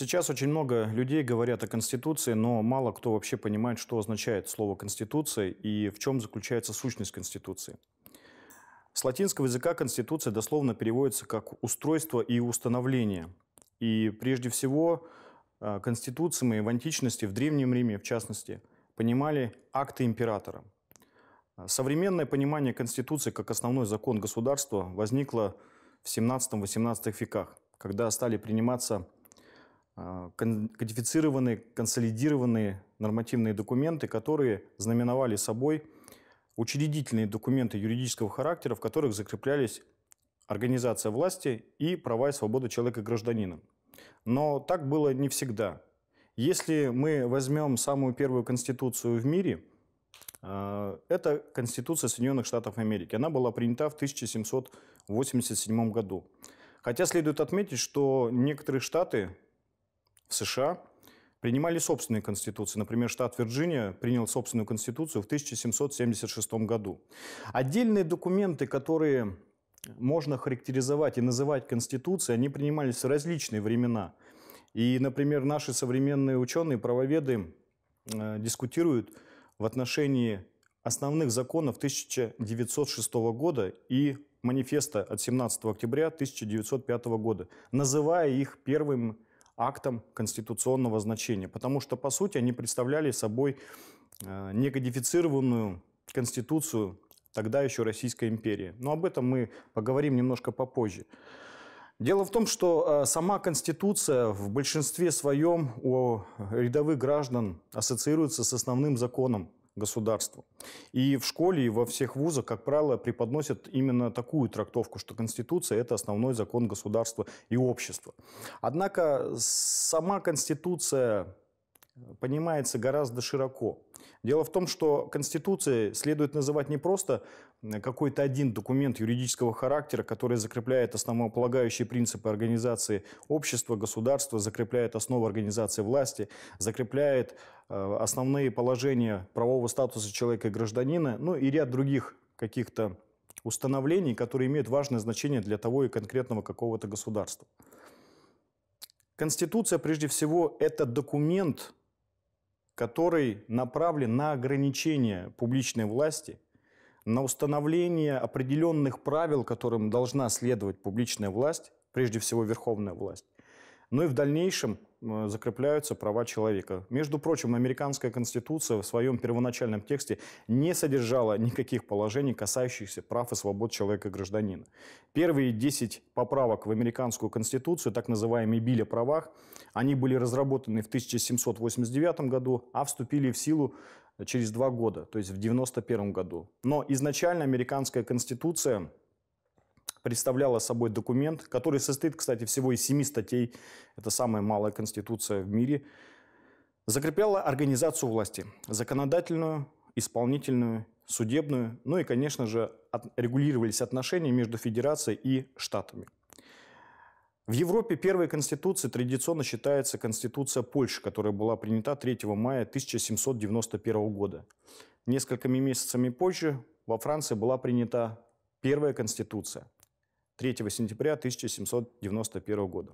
Сейчас очень много людей говорят о Конституции, но мало кто вообще понимает, что означает слово «конституция» и в чем заключается сущность Конституции. С латинского языка «конституция» дословно переводится как «устройство и установление». И прежде всего э, Конституции мы в античности, в Древнем Риме в частности, понимали акты императора. Э, современное понимание Конституции как основной закон государства возникло в 17-18 веках, когда стали приниматься а, кодифицированные, консолидированные нормативные документы, которые знаменовали собой учредительные документы юридического характера, в которых закреплялись организация власти и права и свободы человека и гражданина. Но так было не всегда. Если мы возьмем самую первую конституцию в мире, а, это Конституция Соединенных Штатов Америки. Она была принята в 1787 году. Хотя следует отметить, что некоторые штаты в США принимали собственные конституции. Например, штат Вирджиния принял собственную конституцию в 1776 году. Отдельные документы, которые можно характеризовать и называть конституцией, они принимались в различные времена. И, например, наши современные ученые, правоведы э, дискутируют в отношении основных законов 1906 года и манифеста от 17 октября 1905 года, называя их первым актом конституционного значения, потому что, по сути, они представляли собой э, некодифицированную конституцию тогда еще Российской империи. Но об этом мы поговорим немножко попозже. Дело в том, что э, сама Конституция в большинстве своем у рядовых граждан ассоциируется с основным законом государству. И в школе, и во всех вузах, как правило, преподносят именно такую трактовку, что Конституция – это основной закон государства и общества. Однако сама Конституция понимается гораздо широко. Дело в том, что Конституцией следует называть не просто Э, какой-то один документ юридического характера, который закрепляет основополагающие принципы организации общества, государства, закрепляет основы организации власти, закрепляет э, основные положения правового статуса человека и гражданина, ну и ряд других каких-то установлений, которые имеют важное значение для того и конкретного какого-то государства. Конституция, прежде всего, это документ, который направлен на ограничение публичной власти – на установление определенных правил, которым должна следовать публичная власть, прежде всего верховная власть. Но ну и в дальнейшем э, закрепляются права человека. Между прочим, американская конституция в своем первоначальном тексте не содержала никаких положений, касающихся прав и свобод человека гражданина. Первые 10 поправок в американскую конституцию, так называемые «Билли о правах», они были разработаны в 1789 году, а вступили в силу через два года, то есть в 1991 году. Но изначально американская конституция представляла собой документ, который состоит, кстати, всего из семи статей. Это самая малая конституция в мире. Закрепляла организацию власти. Законодательную, исполнительную, судебную. Ну и, конечно же, регулировались отношения между федерацией и штатами. В Европе первой конституцией традиционно считается Конституция Польши, которая была принята 3 мая 1791 года. Несколькими месяцами позже во Франции была принята первая конституция 3 сентября 1791 года.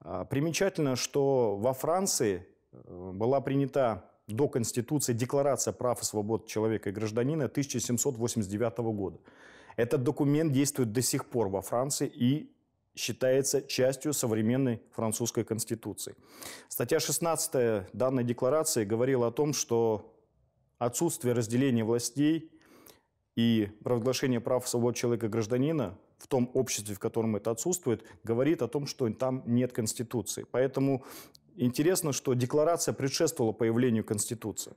А, примечательно, что во Франции э, была принята до Конституции Декларация прав и свобод человека и гражданина 1789 года. Этот документ действует до сих пор во Франции и считается частью современной французской конституции. Статья 16 данной декларации говорила о том, что отсутствие разделения властей и провозглашение прав свобод человека гражданина в том обществе, в котором это отсутствует, говорит о том, что там нет конституции. Поэтому интересно, что декларация предшествовала появлению конституции.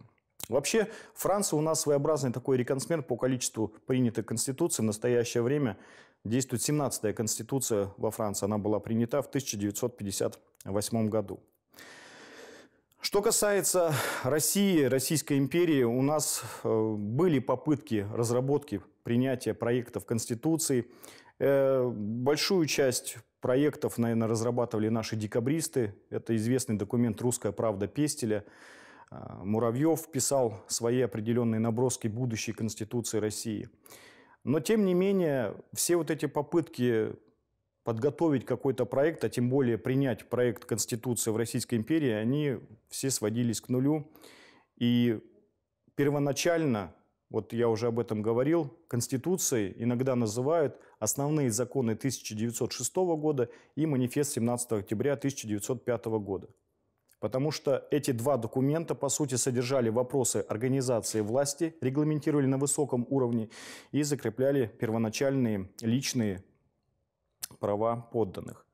Вообще, Франция у нас своеобразный такой реконсмент по количеству принятых конституций. В настоящее время действует 17-я конституция во Франции. Она была принята в 1958 году. Что касается России, Российской империи, у нас э, были попытки разработки принятия проектов Конституции. Э, большую часть проектов, наверное, разрабатывали наши декабристы. Это известный документ «Русская правда Пестеля», а, Муравьев писал свои определенные наброски будущей Конституции России. Но, тем не менее, все вот эти попытки подготовить какой-то проект, а тем более принять проект Конституции в Российской империи, они все сводились к нулю. И первоначально, вот я уже об этом говорил, Конституцией иногда называют основные законы 1906 года и манифест 17 октября 1905 года. Потому что эти два документа, по сути, содержали вопросы организации власти, регламентировали на высоком уровне и закрепляли первоначальные личные права подданных.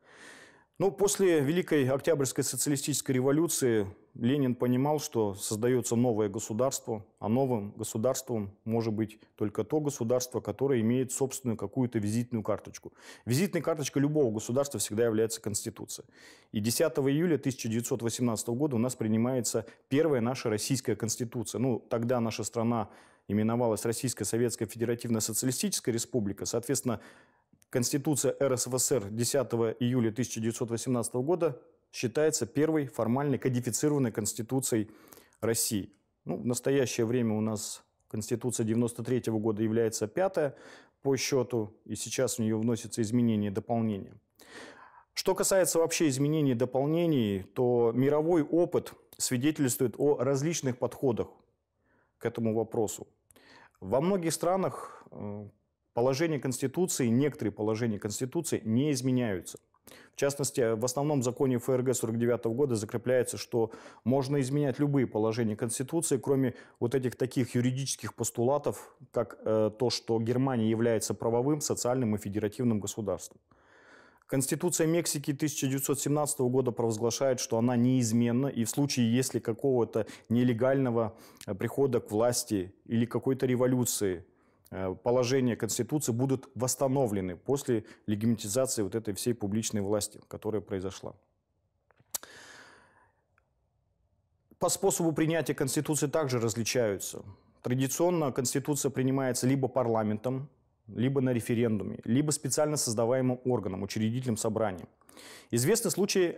Ну, после Великой Октябрьской социалистической революции Ленин понимал, что создается новое государство, а новым государством может быть только то государство, которое имеет собственную какую-то визитную карточку. Визитной карточкой любого государства всегда является Конституция. И 10 июля 1918 года у нас принимается первая наша российская Конституция. Ну, тогда наша страна именовалась Российская Советская Федеративная Социалистическая Республика. Соответственно, Конституция РСФСР 10 июля 1918 года считается первой формальной кодифицированной Конституцией России. Ну, в настоящее время у нас Конституция 93 года является пятая по счету, и сейчас в нее вносятся изменения и дополнения. Что касается вообще изменений и дополнений, то мировой опыт свидетельствует о различных подходах к этому вопросу. Во многих странах э, Положения Конституции, некоторые положения Конституции не изменяются. В частности, в основном законе ФРГ 49 года закрепляется, что можно изменять любые положения Конституции, кроме вот этих таких юридических постулатов, как э, то, что Германия является правовым, социальным и федеративным государством. Конституция Мексики 1917 года провозглашает, что она неизменна, и в случае, если какого-то нелегального э, прихода к власти или какой-то революции Э, положения Конституции будут восстановлены после легитимизации вот этой всей публичной власти, которая произошла. По способу принятия Конституции также различаются. Традиционно Конституция принимается либо парламентом, либо на референдуме, либо специально создаваемым органом, учредительным собранием. Известны случаи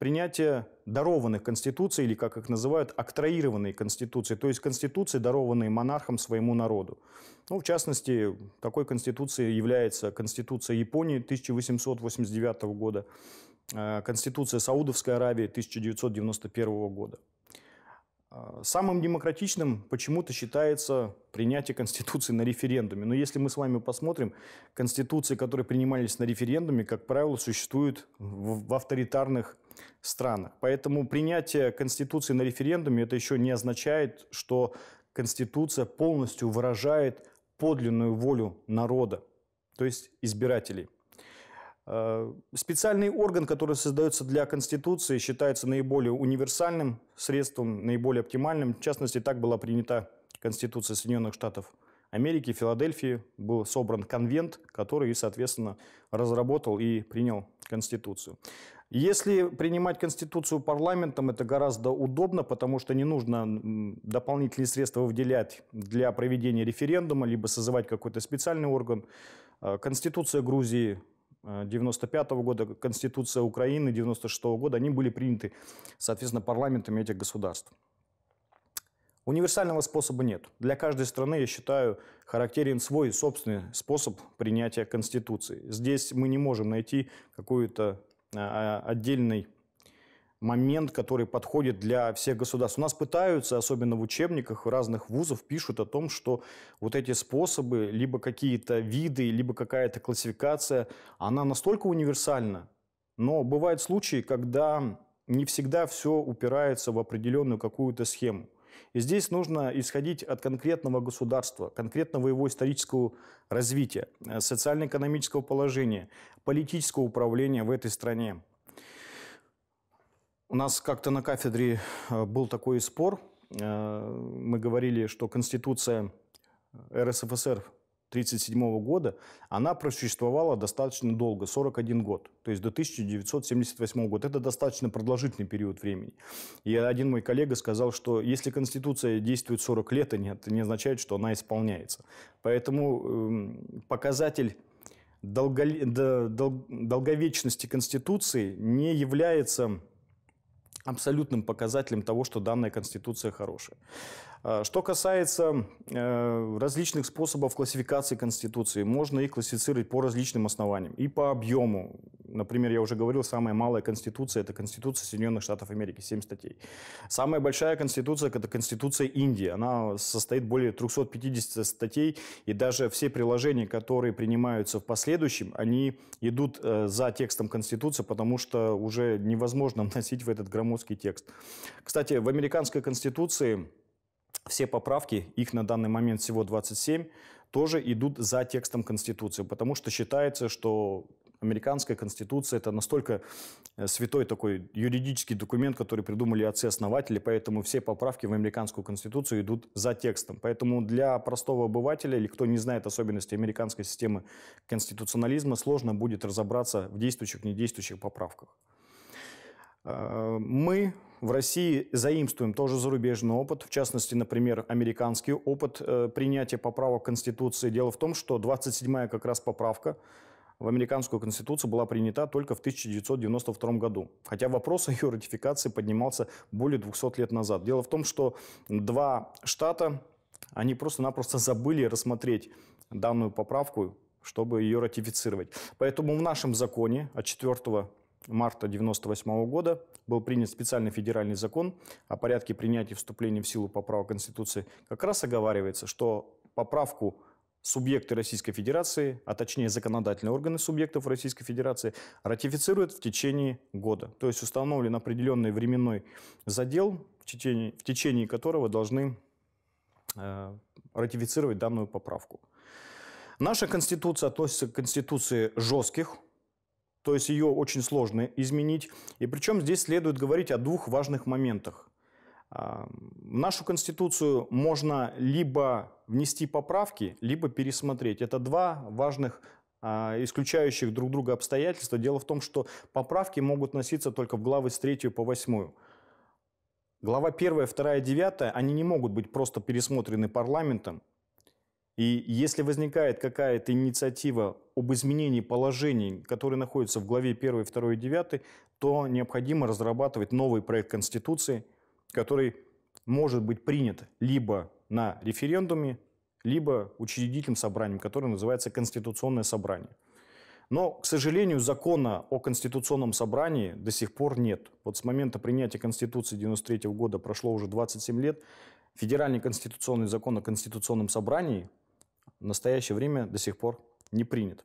принятие дарованных конституций, или, как их называют, актроированные конституции, то есть конституции, дарованные монархом своему народу. Ну, в частности, такой конституцией является Конституция Японии 1889 года, э, Конституция Саудовской Аравии 1991 года. Э, самым демократичным почему-то считается принятие Конституции на референдуме. Но если мы с вами посмотрим, Конституции, которые принимались на референдуме, как правило, существуют в авторитарных странах. Поэтому принятие Конституции на референдуме это еще не означает, что Конституция полностью выражает подлинную волю народа, то есть избирателей. Э, специальный орган, который создается для Конституции, считается наиболее универсальным средством, наиболее оптимальным. В частности, так была принята Конституция Соединенных Штатов Америки, Филадельфии. Был собран конвент, который, соответственно, разработал и принял Конституцию. Если принимать Конституцию парламентом, это гораздо удобно, потому что не нужно дополнительные средства выделять для проведения референдума, либо созывать какой-то специальный орган. А, Конституция Грузии 1995 а, года, Конституция Украины 1996 года, они были приняты, соответственно, парламентами этих государств. Универсального способа нет. Для каждой страны, я считаю, характерен свой собственный способ принятия Конституции. Здесь мы не можем найти какую-то а, отдельный момент, который подходит для всех государств. У нас пытаются, особенно в учебниках разных вузов, пишут о том, что вот эти способы, либо какие-то виды, либо какая-то классификация, она настолько универсальна. Но бывают случаи, когда не всегда все упирается в определенную какую-то схему. И здесь нужно исходить от конкретного государства, конкретного его исторического развития, э, социально-экономического положения, политического управления в этой стране. У нас как-то на кафедре э, был такой спор. Э, мы говорили, что Конституция РСФСР 1937 года, она просуществовала достаточно долго, 41 год, то есть до 1978 года. Это достаточно продолжительный период времени. И один мой коллега сказал, что если Конституция действует 40 лет, это не означает, что она исполняется. Поэтому эм, показатель долговечности Конституции не является абсолютным показателем того, что данная Конституция хорошая. Э, что касается э, различных способов классификации Конституции, можно их классифицировать по различным основаниям и по объему. Например, я уже говорил, самая малая Конституция – это Конституция Соединенных Штатов Америки, 7 статей. Самая большая Конституция – это Конституция Индии. Она состоит более 350 статей, и даже все приложения, которые принимаются в последующем, они идут э, за текстом Конституции, потому что уже невозможно вносить в этот громоздкий текст. Кстати, в американской Конституции все поправки, их на данный момент всего 27, тоже идут за текстом Конституции, потому что считается, что американская Конституция – это настолько э, святой такой юридический документ, который придумали отцы-основатели, поэтому все поправки в американскую Конституцию идут за текстом. Поэтому для простого обывателя или кто не знает особенности американской системы конституционализма, сложно будет разобраться в действующих, недействующих поправках. Э, мы в России заимствуем тоже зарубежный опыт, в частности, например, американский опыт э, принятия поправок Конституции. Дело в том, что 27-я как раз поправка в американскую конституцию была принята только в 1992 году. Хотя вопрос о ее ратификации поднимался более 200 лет назад. Дело в том, что два штата, они просто-напросто забыли рассмотреть данную поправку, чтобы ее ратифицировать. Поэтому в нашем законе от 4 марта 1998 года был принят специальный федеральный закон о порядке принятия и вступления в силу поправок Конституции, как раз оговаривается, что поправку субъекты Российской Федерации, а точнее законодательные органы субъектов Российской Федерации, ратифицируют в течение года. То есть установлен определенный временной задел, в течение, в течение которого должны э, ратифицировать данную поправку. Наша Конституция относится к Конституции жестких, то есть ее очень сложно изменить. И причем здесь следует говорить о двух важных моментах. Нашу Конституцию можно либо внести поправки, либо пересмотреть. Это два важных а, исключающих друг друга обстоятельства. Дело в том, что поправки могут носиться только в главы с 3 по 8. Глава 1, 2, 9, они не могут быть просто пересмотрены парламентом. И если возникает какая-то инициатива об изменении положений, которые находятся в главе 1, 2 и 9, то необходимо разрабатывать новый проект Конституции, который может быть принят либо на референдуме, либо учредительным собранием, которое называется Конституционное собрание. Но, к сожалению, закона о Конституционном собрании до сих пор нет. Вот с момента принятия Конституции 1993 года прошло уже 27 лет. Федеральный конституционный закон о Конституционном собрании в настоящее время до сих пор не принят.